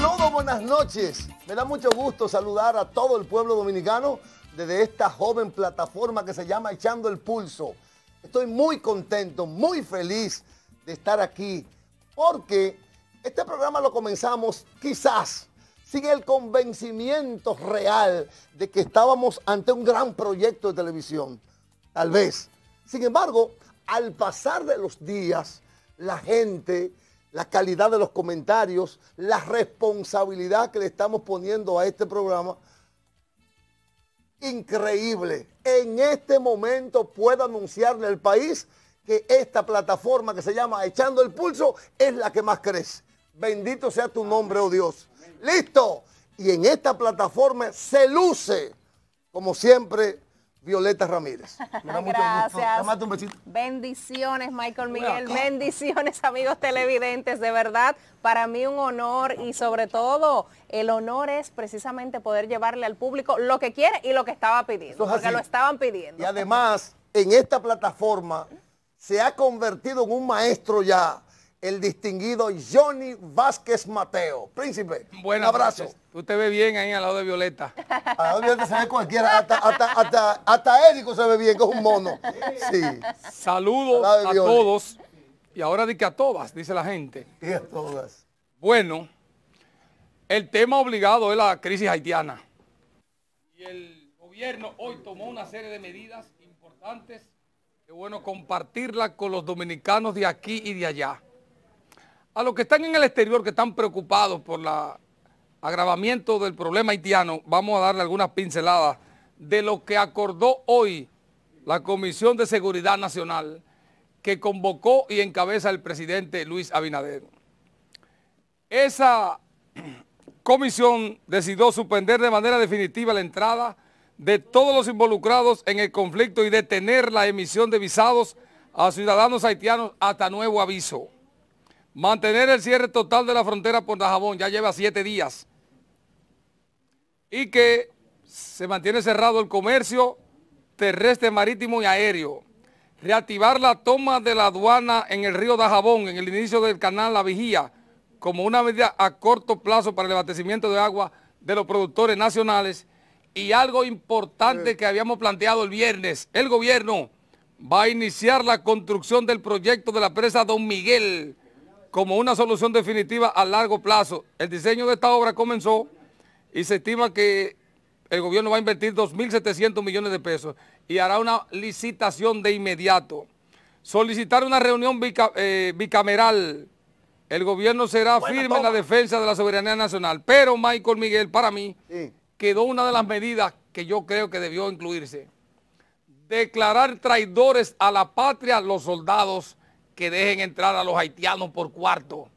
Saludos, buenas noches. Me da mucho gusto saludar a todo el pueblo dominicano desde esta joven plataforma que se llama Echando el Pulso. Estoy muy contento, muy feliz de estar aquí, porque este programa lo comenzamos quizás sin el convencimiento real de que estábamos ante un gran proyecto de televisión, tal vez. Sin embargo, al pasar de los días, la gente la calidad de los comentarios, la responsabilidad que le estamos poniendo a este programa. Increíble. En este momento puedo anunciarle al país que esta plataforma que se llama Echando el Pulso es la que más crece. Bendito sea tu nombre, oh Dios. Listo. Y en esta plataforma se luce, como siempre, Violeta Ramírez. Gracias. un besito. Bendiciones, Michael Miguel. Ah. Bendiciones, amigos televidentes. De verdad, para mí un honor y sobre todo el honor es precisamente poder llevarle al público lo que quiere y lo que estaba pidiendo, porque lo estaban pidiendo. Y además, en esta plataforma se ha convertido en un maestro ya el distinguido Johnny Vázquez Mateo. Príncipe, Buen abrazo. Usted ve bien ahí al lado de Violeta. Al lado de Violeta se ve cualquiera, hasta, hasta, se ve bien, que es un mono. Sí. Saludos a todos. Y ahora di que a todas, dice la gente. Y a todas. Bueno, el tema obligado es la crisis haitiana. Y el gobierno hoy tomó una serie de medidas importantes. que bueno compartirla con los dominicanos de aquí y de allá a los que están en el exterior, que están preocupados por el agravamiento del problema haitiano, vamos a darle algunas pinceladas de lo que acordó hoy la Comisión de Seguridad Nacional que convocó y encabeza el presidente Luis Abinader. Esa comisión decidió suspender de manera definitiva la entrada de todos los involucrados en el conflicto y detener la emisión de visados a ciudadanos haitianos hasta nuevo aviso. Mantener el cierre total de la frontera por Dajabón, ya lleva siete días. Y que se mantiene cerrado el comercio terrestre, marítimo y aéreo. Reactivar la toma de la aduana en el río Dajabón, en el inicio del canal La Vigía, como una medida a corto plazo para el abastecimiento de agua de los productores nacionales. Y algo importante que habíamos planteado el viernes, el gobierno va a iniciar la construcción del proyecto de la presa Don Miguel, como una solución definitiva a largo plazo. El diseño de esta obra comenzó y se estima que el gobierno va a invertir 2.700 millones de pesos y hará una licitación de inmediato. Solicitar una reunión eh, bicameral. El gobierno será firme en la defensa de la soberanía nacional. Pero Michael Miguel, para mí, quedó una de las medidas que yo creo que debió incluirse. Declarar traidores a la patria los soldados que dejen entrar a los haitianos por cuarto.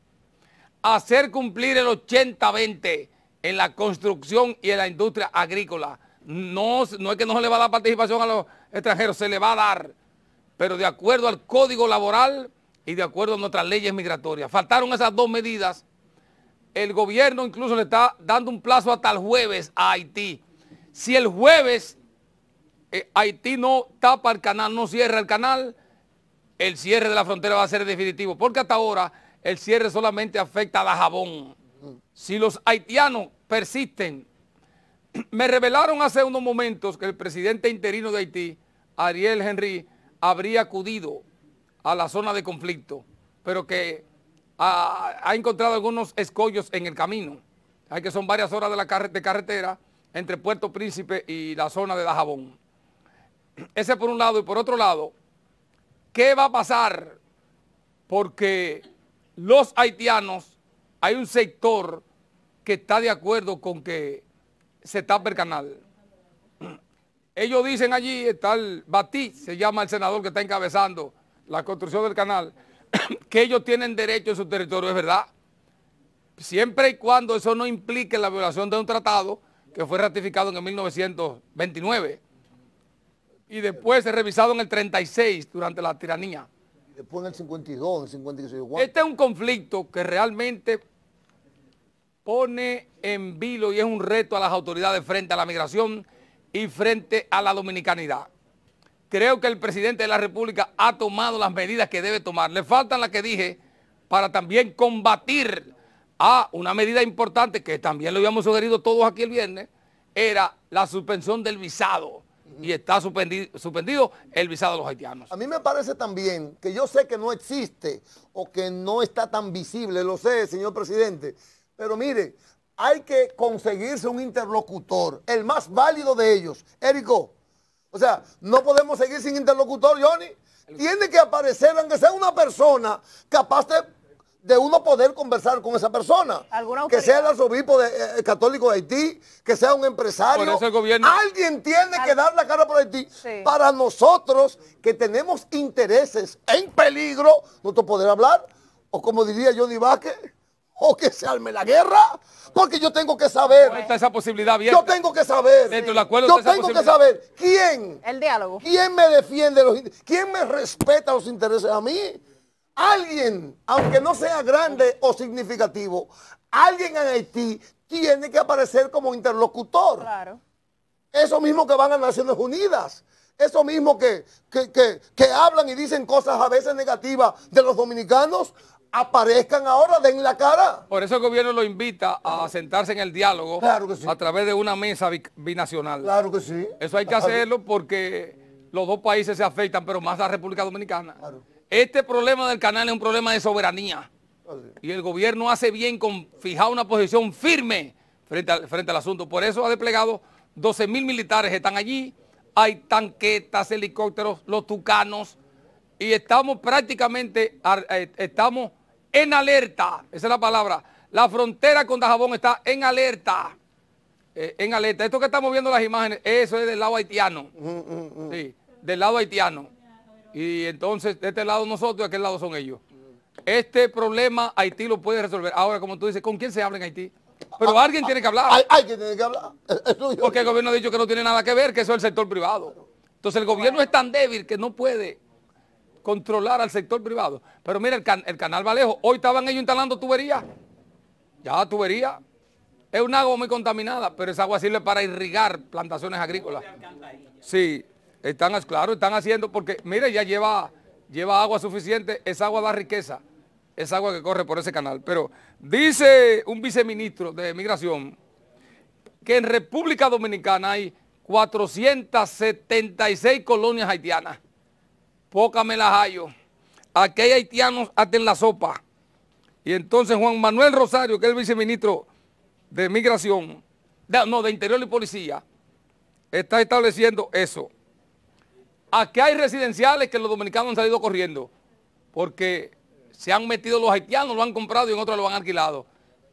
Hacer cumplir el 80-20 en la construcción y en la industria agrícola. No, no es que no se le va a dar participación a los extranjeros, se le va a dar, pero de acuerdo al código laboral y de acuerdo a nuestras leyes migratorias. Faltaron esas dos medidas. El gobierno incluso le está dando un plazo hasta el jueves a Haití. Si el jueves eh, Haití no tapa el canal, no cierra el canal, el cierre de la frontera va a ser definitivo, porque hasta ahora el cierre solamente afecta a Dajabón. Si los haitianos persisten, me revelaron hace unos momentos que el presidente interino de Haití, Ariel Henry, habría acudido a la zona de conflicto, pero que ha, encontrado algunos escollos en el camino. Hay que son varias horas de, la de carretera entre Puerto Príncipe y la zona de Dajabón. Ese por un lado y por otro lado, ¿Qué va a pasar? Porque los haitianos, hay un sector que está de acuerdo con que se tape el canal. Ellos dicen allí, está el Batí, se llama el senador que está encabezando la construcción del canal, que ellos tienen derecho en su territorio, es verdad. Siempre y cuando eso no implique la violación de un tratado que fue ratificado en el 1929 y después se revisado en el 36 durante la tiranía. Y después en el 52, en el 56. Este es un conflicto que realmente pone en vilo y es un reto a las autoridades frente a la migración y frente a la dominicanidad. Creo que el presidente de la República ha tomado las medidas que debe tomar. Le faltan las que dije para también combatir a una medida importante que también lo habíamos sugerido todos aquí el viernes, era la suspensión del visado y está suspendido, el visado de los haitianos. A mí me parece también que yo sé que no existe o que no está tan visible, lo sé, señor presidente, pero mire, hay que conseguirse un interlocutor, el más válido de ellos, Érico. O sea, no podemos seguir sin interlocutor, Johnny. Tiene que aparecer, aunque sea una persona capaz de de uno poder conversar con esa persona. Que sea el arzobispo eh, eh, católico de Haití, que sea un empresario. Alguien tiene que dar la cara por Haití. Para nosotros que tenemos intereses en peligro, te poder hablar. O como diría Johnny Vázquez, o que se arme la guerra, porque yo tengo que saber. esa posibilidad bien Yo tengo que saber. yo tengo que saber quién. El diálogo. ¿Quién me defiende los ¿Quién me respeta los intereses a mí? Alguien, aunque no sea grande o significativo, alguien en Haití tiene que aparecer como interlocutor. Claro. Eso mismo que van a Naciones Unidas. Eso mismo que, que, hablan y dicen cosas a veces negativas de los dominicanos, aparezcan ahora, den la cara. Por eso el gobierno lo invita a sentarse en el diálogo a través de una mesa binacional. Claro que sí. Eso hay que hacerlo porque los dos países se afectan, pero más la República Dominicana. Claro. Este problema del canal es un problema de soberanía. Y el gobierno hace bien con fijar una posición firme frente al, frente al asunto. Por eso ha desplegado 12 mil militares, están allí. Hay tanquetas, helicópteros, los tucanos. Y estamos prácticamente, eh, estamos en alerta. Esa es la palabra. La frontera con Dajabón está en alerta. Eh, en alerta. Esto que estamos viendo las imágenes, eso es del lado haitiano. Sí, del lado haitiano. Y entonces, de este lado nosotros, y de aquel lado son ellos. Este problema Haití lo puede resolver. Ahora, como tú dices, ¿con quién se habla en Haití? Pero ah, alguien tiene que ah, hablar. Hay, alguien tiene que hablar. Porque el gobierno ha dicho que no tiene nada que ver, que eso es el sector privado. Entonces el gobierno es tan débil que no puede controlar al sector privado. Pero mira, el, canal Valejo, hoy estaban ellos instalando tuberías. Ya, tubería. Es un agua muy contaminada, pero esa agua sirve para irrigar plantaciones agrícolas. Sí, están, claro, están haciendo, porque mire, ya lleva, lleva agua suficiente, esa agua da riqueza, esa agua que corre por ese canal. Pero dice un viceministro de Migración que en República Dominicana hay 476 colonias haitianas. Poca me las hallo. Aquí hay haitianos hasta en la sopa. Y entonces Juan Manuel Rosario, que es el viceministro de Migración, no, de Interior y Policía, está estableciendo eso. Aquí hay residenciales que los dominicanos han salido corriendo porque se han metido los haitianos, lo han comprado y en otros lo han alquilado.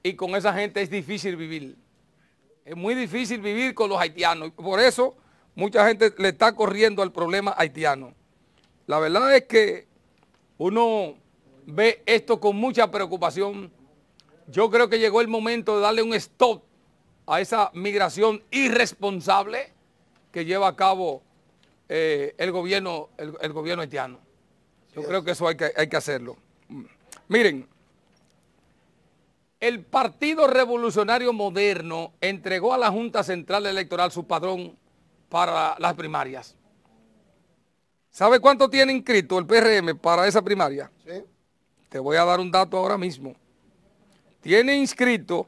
Y con esa gente es difícil vivir. Es muy difícil vivir con los haitianos. Por eso mucha gente le está corriendo al problema haitiano. La verdad es que uno ve esto con mucha preocupación. Yo creo que llegó el momento de darle un stop a esa migración irresponsable que lleva a cabo eh, el, gobierno, el, gobierno haitiano. Yo creo que eso hay que, hay que hacerlo. Mm. Miren, el Partido Revolucionario Moderno entregó a la Junta Central Electoral su padrón para las primarias. ¿Sabe cuánto tiene inscrito el PRM para esa primaria? Sí. Te voy a dar un dato ahora mismo. Tiene inscrito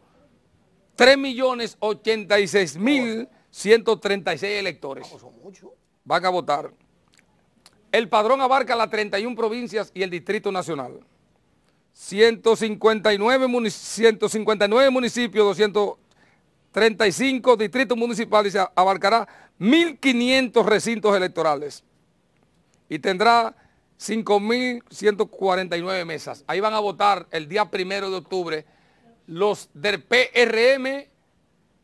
3.086.136 electores. son muchos van a votar. El padrón abarca las 31 provincias y el Distrito Nacional. 159, municipios, 235 distritos municipales, abarcará 1.500 recintos electorales y tendrá 5.149 mesas. Ahí van a votar el día primero de octubre los del PRM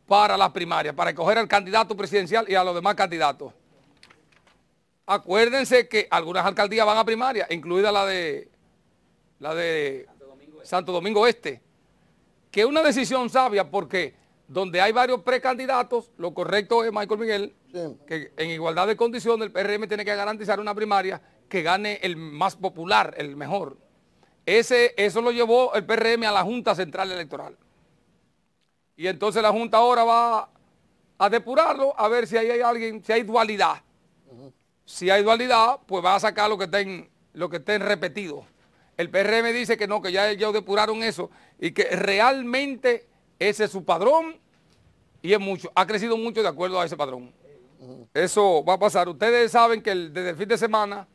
para la primaria, para escoger al candidato presidencial y a los demás candidatos. Acuérdense que algunas alcaldías van a primaria, incluida la de, la de Santo Domingo, Este, que es una decisión sabia porque donde hay varios precandidatos, lo correcto es Michael Miguel, que en igualdad de condiciones el PRM tiene que garantizar una primaria que gane el más popular, el mejor. Ese, eso lo llevó el PRM a la Junta Central Electoral. Y entonces la Junta ahora va a depurarlo, a ver si ahí hay alguien, si hay dualidad. Si hay dualidad, pues va a sacar lo que estén, lo que repetido. El PRM dice que no, que ya ellos depuraron eso y que realmente ese es su padrón y es mucho. Ha crecido mucho de acuerdo a ese padrón. Eso va a pasar. Ustedes saben que desde el fin de semana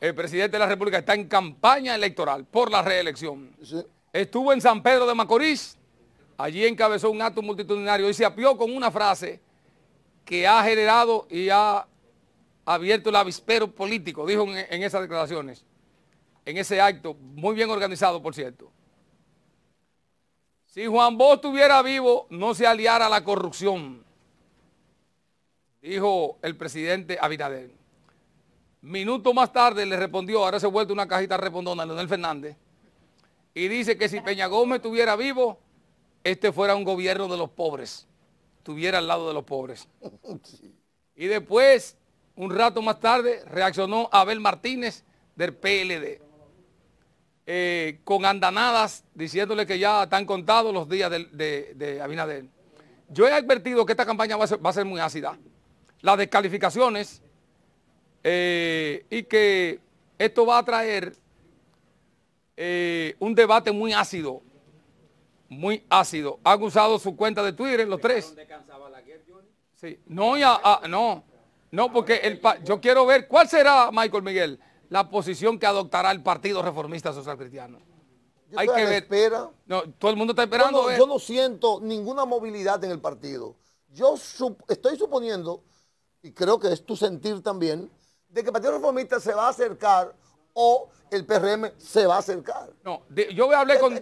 el presidente de la República está en campaña electoral por la reelección. Estuvo en San Pedro de Macorís, allí encabezó un acto multitudinario y se apió con una frase que ha generado y ha abierto el avispero político, dijo en, esas declaraciones, en ese acto, muy bien organizado, por cierto. Si Juan Bosch estuviera vivo, no se aliara a la corrupción, dijo el presidente Abinader. Minuto más tarde le respondió, ahora se ha vuelto una cajita respondona, Leonel Fernández, y dice que si Peña Gómez estuviera vivo, este fuera un gobierno de los pobres, estuviera al lado de los pobres. Y después un rato más tarde reaccionó Abel Martínez del PLD, eh, con andanadas diciéndole que ya están contados los días de, Abinader. Yo he advertido que esta campaña va a ser, muy ácida. Las descalificaciones eh, y que esto va a traer eh, un debate muy ácido, muy ácido. Han usado su cuenta de Twitter, los tres. Sí. No, ya, no. No, porque el yo quiero ver cuál será, Michael Miguel, la posición que adoptará el Partido Reformista Social Cristiano. Hay que ver. No, todo el mundo está esperando. Yo no, eh. yo no siento ninguna movilidad en el partido. Yo estoy suponiendo, y creo que es tu sentir también, de que el Partido Reformista se va a acercar o el PRM se va a acercar. No, yo hablé con.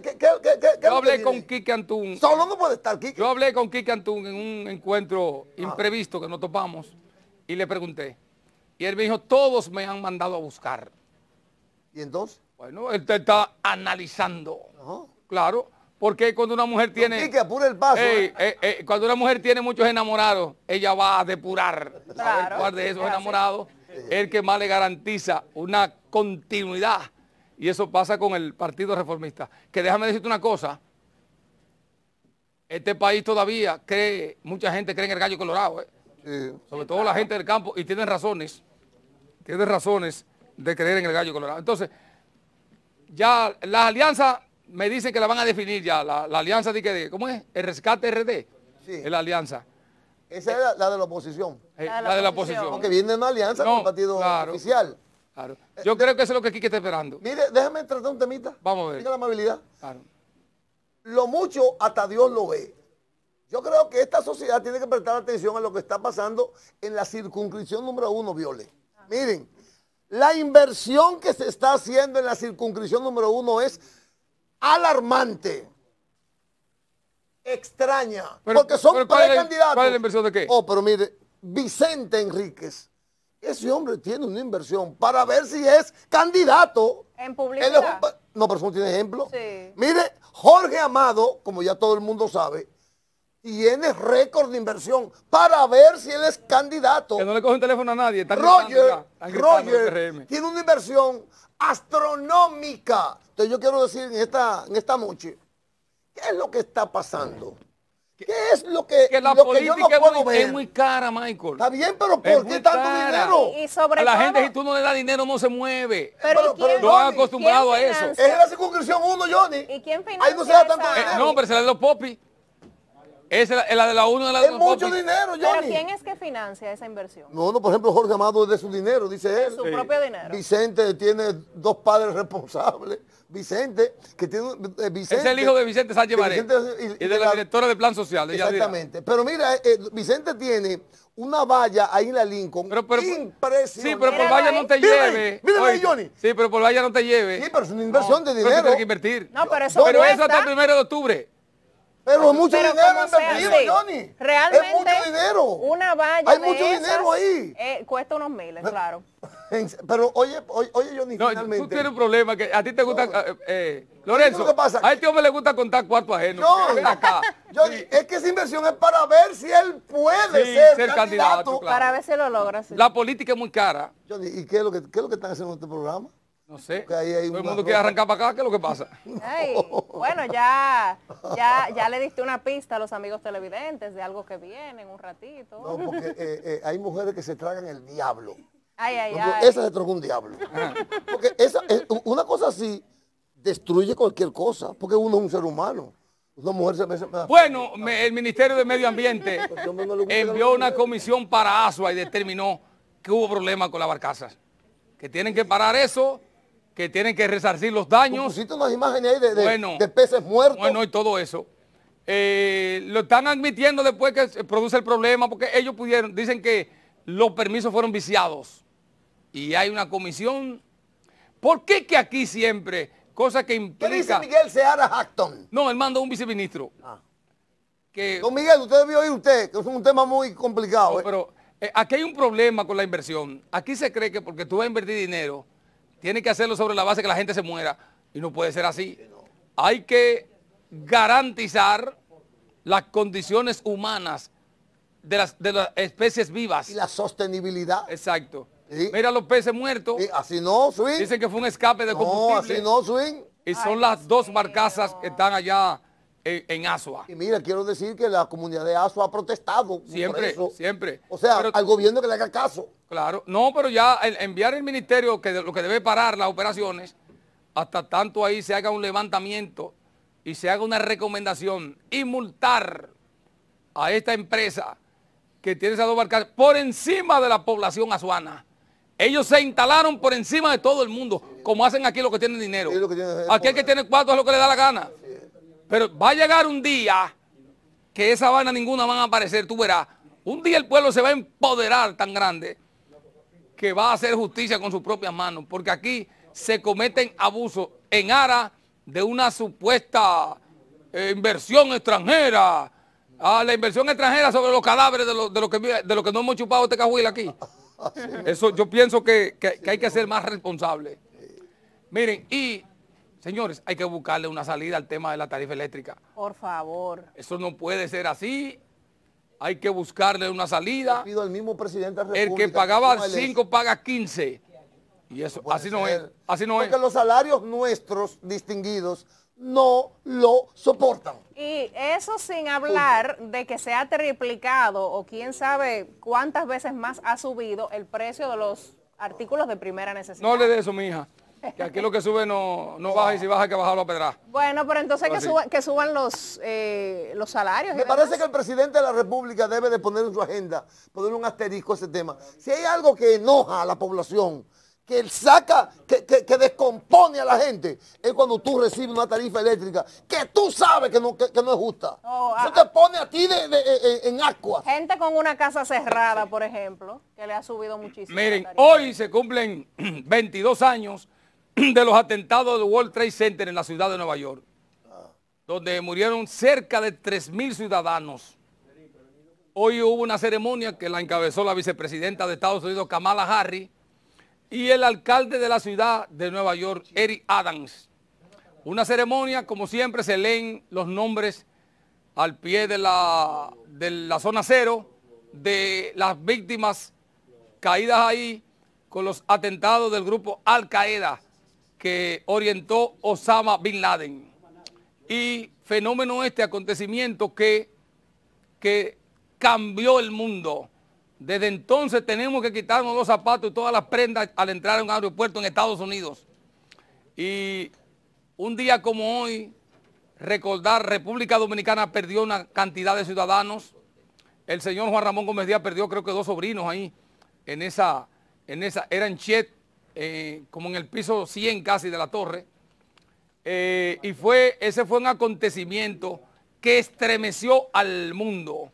hablé con Kikantun? Solo no puede estar Quique. Yo hablé con Quique Antún en un encuentro ah. imprevisto que nos topamos y le pregunté. Y él me dijo, todos me han mandado a buscar. ¿Y entonces? Bueno, él te está analizando. Claro, porque cuando una mujer tiene... que apure el paso. ¿eh? Eh, eh, cuando una mujer tiene muchos enamorados, ella va a depurar. A cuál de esos enamorados el que más le garantiza una continuidad. Y eso pasa con el Partido Reformista. Que déjame decirte una cosa. Este país todavía cree, mucha gente cree en el gallo colorado. Sobre todo la gente del campo, y tienen razones, tienen razones de creer en el gallo colorado. Entonces, ya la alianza me dicen que la van a definir ya, la, alianza de que, ¿cómo es? El rescate RD. Sí. la alianza. Esa es la, de la oposición. la, de la, oposición. Eh, Porque viene una alianza con partido oficial. Yo creo que eso es lo que Quique está esperando. Mire, déjame tratar un temita. Vamos a ver. la amabilidad. Lo mucho hasta Dios lo ve. Yo creo que esta sociedad tiene que prestar atención a lo que está pasando en la circunscripción número uno, Viole. Miren, la inversión que se está haciendo en la circunscripción número uno es alarmante extraña. porque son tres la inversión de qué? Oh, pero mire, Vicente Enríquez. Ese hombre tiene una inversión para ver si es candidato. En publicidad. no, pero eso no tiene ejemplo. Mire, Jorge Amado, como ya todo el mundo sabe, y tiene récord de inversión para ver si él es candidato. Que no le coge un teléfono a nadie. Roger, Roger tiene una inversión astronómica. Entonces yo quiero decir en esta, en esta noche, ¿qué es lo que está pasando? ¿Qué es lo que, que lo yo no puedo ver? es muy cara, Michael. Está bien, pero ¿por qué tanto dinero? a la gente, si tú no le das dinero, no se mueve. Pero, no han acostumbrado a eso. Es la circunscripción uno, Johnny. ¿Y quién financia? Ahí no se da tanto dinero. no, pero se le da los popis. Es la, la, de la 1 de la Es mucho dinero, Johnny. Pero ¿quién es que financia esa inversión? No, no, por ejemplo, Jorge Amado es de su dinero, dice él. De su propio dinero. Vicente tiene dos padres responsables. Vicente, que tiene eh, Vicente. Es el hijo de Vicente Sánchez Vicente Y, de, la, directora de Plan Social. exactamente. Pero mira, eh, eh, Vicente tiene una valla ahí en la Lincoln. impresionante. Sí, pero por valla no te lleve. Mírala ahí, Johnny. Sí, pero por valla no te lleve. Sí, pero es una inversión de dinero. Pero tiene que invertir. No, pero eso Pero eso hasta el primero de octubre. Pero es mucho dinero invertido, Johnny. Realmente. Es mucho dinero. Una valla. Hay mucho dinero ahí. Eh, cuesta unos miles, claro. Pero oye, oye, oye Johnny, no, Tú tienes un problema que a ti te gusta. Eh, eh, Lorenzo, ¿Qué pasa? a este hombre le gusta contar cuarto ajeno. ven acá. Johnny es que esa inversión es para ver si él puede ser, candidato. Para ver si lo logra. La política es muy cara. Johnny, ¿y qué es lo que, qué es lo que están haciendo en este programa? No sé. Todo el mundo quiere arrancar para acá, ¿qué es lo que pasa? Ay, bueno, ya ya, le diste una pista a los amigos televidentes de algo que viene en un ratito. No, porque eh, eh, hay mujeres que se tragan el diablo. Ay, ay, ay. Esa se tragó un diablo. Porque eh, una cosa así destruye cualquier cosa, porque uno es un ser humano. Una mujer se me... Bueno, el Ministerio de Medio Ambiente este envió una comisión para ASUA y determinó que hubo problemas con la barcaza. que tienen que parar eso que tienen que resarcir los daños. Pusiste unas imágenes ahí de, de, peces muertos. Bueno, y todo eso. Eh, lo están admitiendo después que se produce el problema, porque ellos pudieron, dicen que los permisos fueron viciados. Y hay una comisión. ¿Por qué que aquí siempre, cosa que implica... ¿Qué dice Miguel Seara Hackton? No, él mandó un viceministro. Ah. Don Miguel, usted debió oír usted, que es un tema muy complicado. ¿eh? Pero eh, aquí hay un problema con la inversión. Aquí se cree que porque tú vas a invertir dinero, tiene que hacerlo sobre la base que la gente se muera. Y no puede ser así. Hay que garantizar las condiciones humanas de las, especies vivas. Y la sostenibilidad. Exacto. Mira los peces muertos. Así no, Swing. Dicen que fue un escape de combustible. No, así no, Swing. Y son las dos marcasas que están allá en, Asua. Y mira, quiero decir que la comunidad de Asua ha protestado. Siempre, siempre. O sea, al gobierno que le haga caso. Claro, no, pero ya enviar el ministerio, que lo que debe parar las operaciones, hasta tanto ahí se haga un levantamiento y se haga una recomendación y multar a esta empresa que tiene esa dos barcas por encima de la población azuana. Ellos se instalaron por encima de todo el mundo, como hacen aquí los que tienen dinero. aquí el que tiene cuatro es lo que le da la gana. Pero va a llegar un día que esa vaina ninguna van a aparecer, tú verás. Un día el pueblo se va a empoderar tan grande que va a hacer justicia con sus propias manos, porque aquí se cometen abusos en aras de una supuesta eh, inversión extranjera, a ah, la inversión extranjera sobre los cadáveres de los de lo que, de lo que no hemos chupado este cajuil aquí. Eso yo pienso que, que hay que ser más responsable. Miren, y señores, hay que buscarle una salida al tema de la tarifa eléctrica. Por favor. Eso no puede ser así hay que buscarle una salida. el que pagaba 5 paga 15. Y eso, así no es. Así no Porque los salarios nuestros distinguidos no lo soportan. Y eso sin hablar de que se ha triplicado o quién sabe cuántas veces más ha subido el precio de los artículos de primera necesidad. No le dé eso, mi hija. Que aquí lo que sube no, baja y si baja hay que bajarlo a pedra. Bueno, pero entonces pues que, suban los, eh, los salarios. Me parece que el presidente de la República debe de poner en su agenda, poner un asterisco a ese tema. Si hay algo que enoja a la población, que saca, que, que, descompone a la gente, es cuando tú recibes una tarifa eléctrica que tú sabes que no, que, no es justa. Oh, eso ah, te pone a ti eh, eh, en agua. Gente con una casa cerrada, por ejemplo, que le ha subido muchísimo. Miren, hoy se cumplen 22 años de los atentados del World Trade Center en la ciudad de Nueva York, donde murieron cerca de 3.000 ciudadanos. Hoy hubo una ceremonia que la encabezó la vicepresidenta de Estados Unidos, Kamala Harris, y el alcalde de la ciudad de Nueva York, Eric Adams. Una ceremonia, como siempre, se leen los nombres al pie de la, de la zona cero de las víctimas caídas ahí con los atentados del grupo Al Qaeda que orientó Osama Bin Laden. Y fenómeno este acontecimiento que, que cambió el mundo. Desde entonces tenemos que quitarnos los zapatos y todas las prendas al entrar a un aeropuerto en Estados Unidos. Y un día como hoy, recordar, República Dominicana perdió una cantidad de ciudadanos. El señor Juan Ramón Gómez Díaz perdió creo que dos sobrinos ahí en esa, en esa, eran Chet eh, como en el piso 100 casi de la torre, eh, y fue, ese fue un acontecimiento que estremeció al mundo,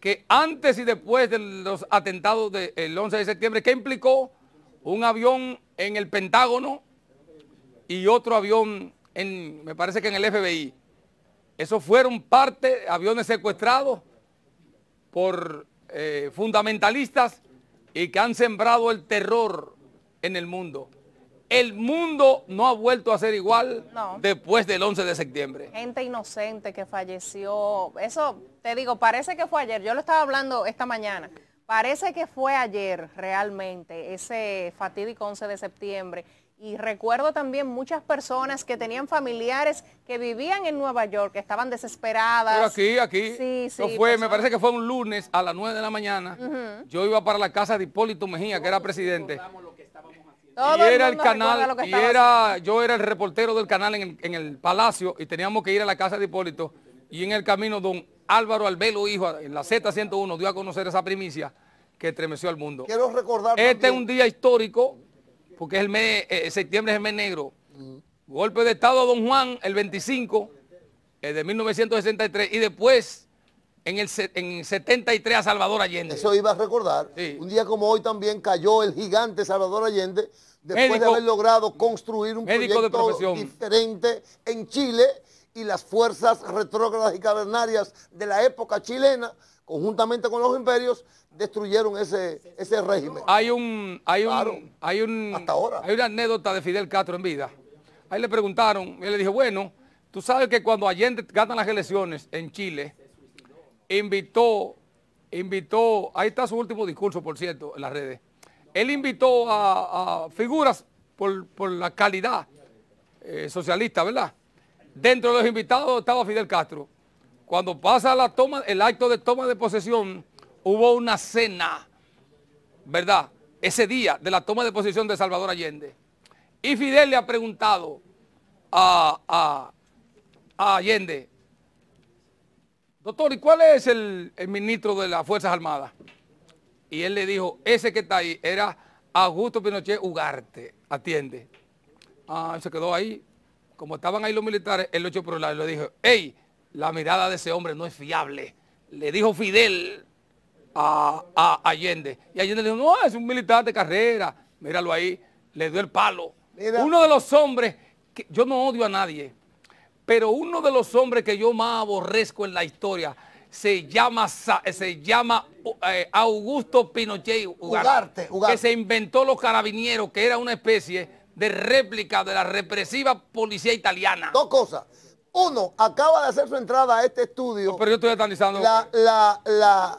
que antes y después de los atentados del 11 de septiembre, que implicó un avión en el Pentágono y otro avión, en, me parece que en el FBI. Esos fueron parte, aviones secuestrados por eh, fundamentalistas y que han sembrado el terror en el mundo. El mundo no ha vuelto a ser igual después del 11 de septiembre. Gente inocente que falleció. Eso, te digo, parece que fue ayer. Yo lo estaba hablando esta mañana. Parece que fue ayer realmente, ese fatídico 11 de septiembre. Y recuerdo también muchas personas que tenían familiares que vivían en Nueva York, que estaban desesperadas. aquí, aquí. Sí, sí. fue, me parece que fue un lunes a las 9 de la mañana. Yo iba para la casa de Hipólito Mejía, que era presidente canal, era, yo era el reportero del canal en el, Palacio y teníamos que ir a la casa de Hipólito y en el camino don Álvaro Albelo, hijo, en la Z101, dio a conocer esa primicia que estremeció al mundo. Quiero recordar Este es un día histórico, porque el mes, eh, eh, septiembre es el mes negro. Mm. Golpe de Estado a Don Juan, el 25 eh, de 1963, y después en el, en 73 a Salvador Allende. Eso iba a recordar. Un día como hoy también cayó el gigante Salvador Allende después de haber logrado construir un proyecto diferente en Chile y las fuerzas retrógradas y cavernarias de la época chilena, conjuntamente con los imperios, destruyeron ese, ese régimen. Hay un, hay un, hay una anécdota de Fidel Castro en vida. Ahí le preguntaron, y le dijo, bueno, tú sabes que cuando Allende gana las elecciones en Chile, invitó, invitó, ahí está su último discurso, por cierto, en las redes. Él invitó a, figuras por, la calidad eh, socialista, ¿verdad? Dentro de los invitados estaba Fidel Castro. Cuando pasa la toma, el acto de toma de posesión, hubo una cena, ¿verdad? Ese día de la toma de posesión de Salvador Allende. Y Fidel le ha preguntado a, a Allende, doctor, ¿y cuál es el, ministro de las Fuerzas Armadas? Y él le dijo, ese que está ahí era Augusto Pinochet Ugarte, atiende. Ah, se quedó ahí. Como estaban ahí los militares, él lo echó por el lado y le dijo, hey, la mirada de ese hombre no es fiable. Le dijo Fidel a, Allende. Y Allende le dijo, no, es un militar de carrera. Míralo ahí, le dio el palo. Uno de los hombres, que yo no odio a nadie, pero uno de los hombres que yo más aborrezco en la historia se llama, eh, se llama uh, eh, Augusto Pinochet Ugarte, que se inventó los carabineros que era una especie de réplica de la represiva policía italiana. Dos cosas. Uno, acaba de hacer su entrada a este estudio. pero yo estoy analizando. La, la, la,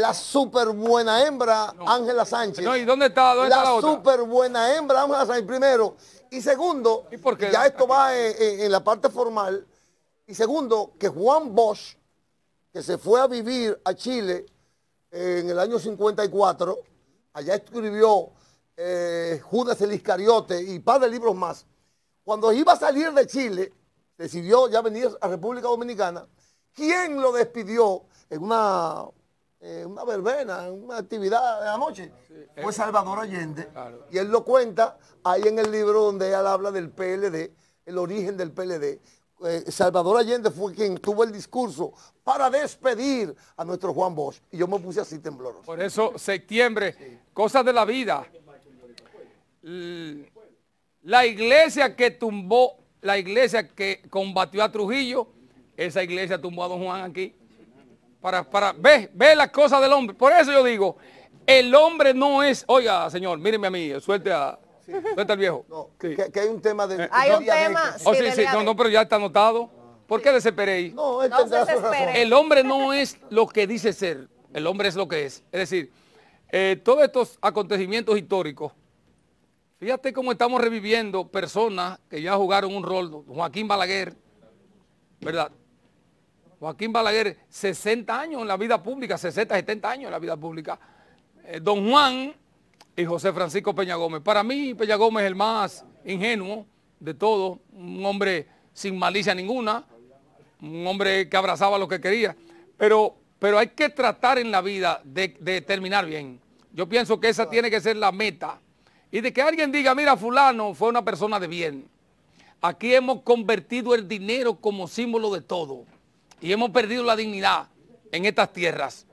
la super buena hembra Ángela Sánchez. No, ¿y dónde está, la, super buena hembra Ángela Sánchez, primero. Y segundo, ya esto va en, la parte formal. Y segundo, que Juan Bosch, que se fue a vivir a Chile eh, en el año 54, allá escribió eh, Judas el Iscariote y par de libros más. Cuando iba a salir de Chile, decidió ya venir a República Dominicana. ¿Quién lo despidió en una eh, una verbena, una actividad de anoche. Ah, fue eh, Salvador Allende. Y él lo cuenta ahí en el libro donde él habla del PLD, el origen del PLD. Eh, Salvador Allende fue quien tuvo el discurso para despedir a nuestro Juan Bosch. Y yo me puse así tembloroso. Por eso, septiembre, cosas de la vida. La iglesia que tumbó, la iglesia que combatió a Trujillo, esa iglesia tumbó a don Juan aquí. Para, para, ve, las cosas del hombre. Por eso yo digo, el hombre no es, oiga, señor, míreme a mí, suelte a, suelte al viejo. No, que, hay un tema de... Eh, hay un tema... Oh, no, no, pero ya está anotado. ¿Por qué desesperéis? No, no El hombre no es lo que dice ser, el hombre es lo que es. Es decir, eh, todos estos acontecimientos históricos, fíjate cómo estamos reviviendo personas que ya jugaron un rol, Joaquín Balaguer, ¿verdad? Joaquín Balaguer, 60 años en la vida pública, 60, 70 años en la vida pública. Eh, don Juan y José Francisco Peña Gómez. Para mí, Peña Gómez es el más ingenuo de todos, un hombre sin malicia ninguna, un hombre que abrazaba lo que quería. Pero, pero hay que tratar en la vida de, de terminar bien. Yo pienso que esa tiene que ser la meta. Y de que alguien diga, mira, fulano fue una persona de bien. Aquí hemos convertido el dinero como símbolo de todo. Y hemos perdido la dignidad en estas tierras.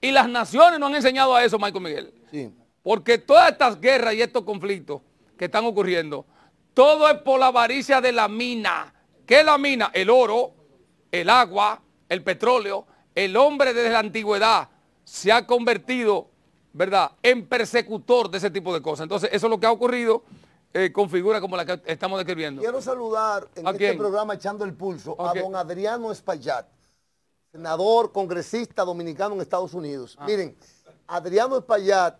Y las naciones nos han enseñado a eso, Michael Miguel. Sí. Porque todas estas guerras y estos conflictos que están ocurriendo, todo es por la avaricia de la mina. ¿Qué es la mina? El oro, el agua, el petróleo. El hombre desde la antigüedad se ha convertido, ¿verdad?, en persecutor de ese tipo de cosas. Entonces, eso es lo que ha ocurrido. Eh, configura como la que estamos describiendo. Quiero saludar en este programa Echando el Pulso a, don Adriano Espaillat, senador, congresista dominicano en Estados Unidos. Ah. Miren, Adriano Espaillat,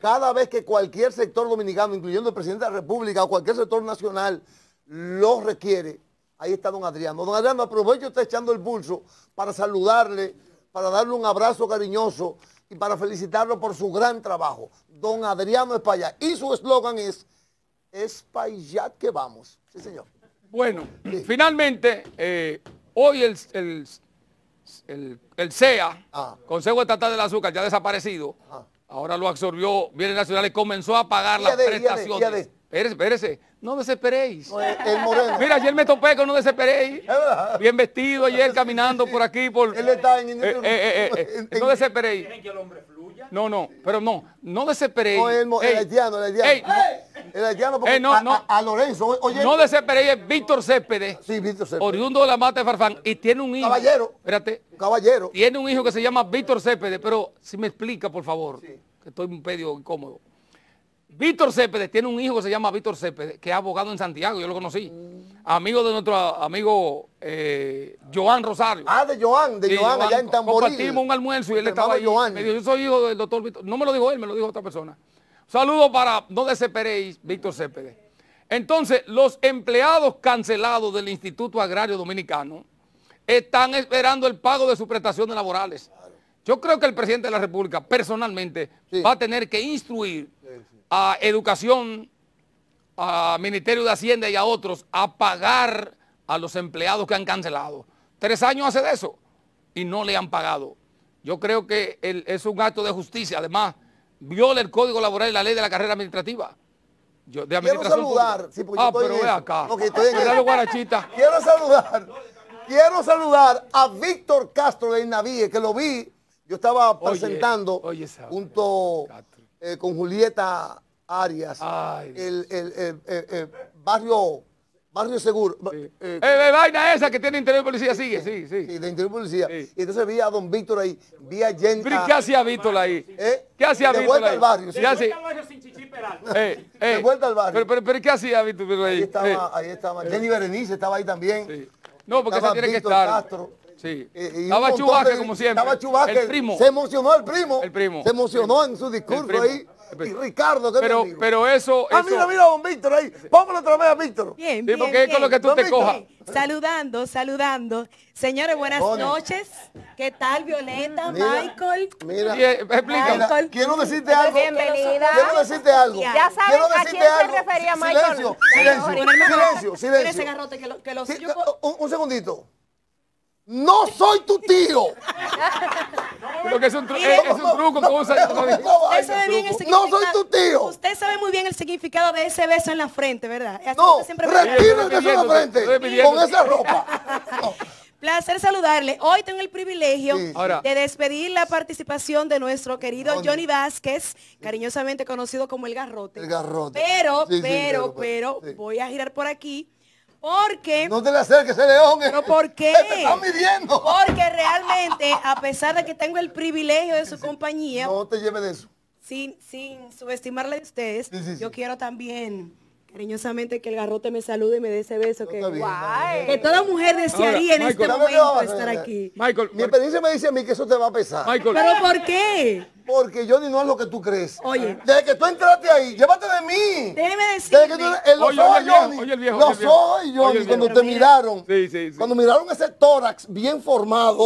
cada vez que cualquier sector dominicano, incluyendo el presidente de la República o cualquier sector nacional, lo requiere, ahí está don Adriano. Don Adriano, aprovecho está echando el pulso para saludarle, para darle un abrazo cariñoso y para felicitarlo por su gran trabajo. Don Adriano Espaillat. Y su eslogan es es ya que vamos. Sí, señor. Bueno, finalmente, eh, hoy el, el, el, CEA, ah. Consejo Estatal del Azúcar, ya desaparecido, ahora lo absorbió Bienes Nacionales, comenzó a pagar las prestaciones. Espérese, espérese, no desesperéis. Mira, ayer me topé con no desesperéis. Bien vestido ayer, caminando por aquí. Por, Él está en... Eh, este eh, no desesperéis. No, no, pero no, no desesperéis. No, el, el haitiano, el haitiano. el haitiano porque no, A, Lorenzo, oye. No desesperéis, es Víctor Céspedes. Sí, Víctor Céspedes. Oriundo de la Mata de Farfán. Y tiene un hijo. Caballero. Espérate. Caballero. Tiene un hijo que se llama Víctor Céspedes, pero si me explica, por favor. Sí. Que estoy un pedio incómodo. Víctor Cépedes tiene un hijo que se llama Víctor Cépedes, que es abogado en Santiago, yo lo conocí. Mm. Amigo de nuestro amigo eh, Joan Rosario. Ah, de Joan, de Joan, allá en Tamboril. Compartimos un almuerzo y él estaba dijo, yo soy hijo del doctor Víctor. No me lo dijo él, me lo dijo otra persona. Saludos para, no desesperéis, Víctor Cépedes. Entonces, los empleados cancelados del Instituto Agrario Dominicano están esperando el pago de sus prestaciones laborales. Yo creo que el presidente de la República personalmente va a tener que instruir a Educación, a Ministerio de Hacienda y a otros a pagar a los empleados que han cancelado. Tres años hace de eso y no le han pagado. Yo creo que es un acto de justicia. Además, viola el Código Laboral y la ley de la carrera administrativa. Yo, Quiero saludar. ah, acá. Quiero saludar. Quiero saludar a Víctor Castro de Navíes, que lo vi. Yo estaba presentando junto... Eh, con Julieta Arias, el, el, el, barrio, barrio seguro. Sí. Eh, eh, eh vaina esa que tiene interior policía, sigue, sí, sí. Sí, de interior policía. Y entonces vi a don Víctor ahí, vi a Jenny. ¿Qué hacía Víctor ahí? ¿Qué hacía Víctor ahí? De vuelta al barrio. De vuelta al barrio Pero, pero, pero ¿qué hacía Víctor ahí? Ahí estaba, ahí estaba. Jenny Berenice estaba ahí también. No, porque esa tiene que estar. Sí. estaba Chubaca, como siempre. Estaba El primo. Se emocionó el primo. El primo. Se emocionó en su discurso ahí. Y Ricardo, ¿qué pero, pero eso, Ah, eso... mira, mira, don Víctor ahí. Póngalo otra vez a Víctor. Bien, bien, porque es con lo que tú te cojas. Saludando, saludando. Señores, buenas noches. ¿Qué tal, Violeta, Michael? Mira, sí, explícame. Quiero decirte algo. Bienvenida. Quiero decirte algo. Ya sabes a quién algo. se refería Michael. Silencio, silencio, silencio. silencio. garrote Que lo, que uh, un segundito. No soy tu tío. es un, no, soy tu tío. Usted sabe muy bien el significado de ese beso en la frente, ¿verdad? no, retira el beso en la frente con esa ropa. Placer saludarle. Hoy tengo el privilegio de despedir la participación de nuestro querido Johnny Vázquez, cariñosamente conocido como El Garrote. El Garrote. pero, pero, pero voy a girar por aquí porque. No te le acerques ese león. No eh. por qué? están midiendo. Porque realmente, a pesar de que tengo el privilegio de su compañía. No te lleve de eso. Sin, sin subestimarle a ustedes, yo quiero también cariñosamente que el garrote me salude y me dé ese beso que, toda mujer desearía en este momento estar aquí. Michael, mi experiencia me dice a mí que eso te va a pesar. ¿Pero por qué? Porque Johnny no es lo que tú crees. Oye. Desde que tú entraste ahí, llévate de mí. Déjeme decirte. Desde eh, soy, ojos oye, Johnny. Oye, el los ojos Johnny, cuando te miraron. Sí, sí, sí. Cuando miraron ese tórax bien formado.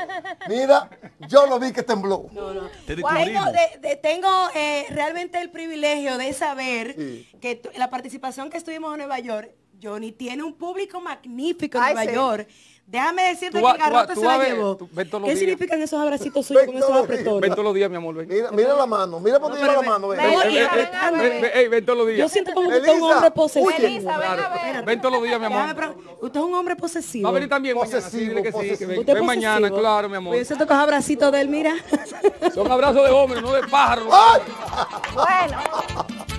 mira, yo lo vi que tembló. No, no. de, tengo eh, realmente el privilegio de saber que la participación que estuvimos en Nueva York Johnny tiene un público magnífico en Nueva York. Déjame decirte que el garrote se la llevó. ¿Qué significan esos abracitos suyos con esos apretones? Ven todos los días, mi amor. Mira, la mano, mira por lleva la mano. Ven, todos los días. Yo siento como que usted es un hombre posesivo. ven, todos los días, mi amor. Usted es un hombre posesivo. Va a venir también posesivo, mañana. ven mañana, claro, mi amor. Pues yo siento que los abracitos de él, mira. Son abrazos de hombre, no de pájaro. Bueno.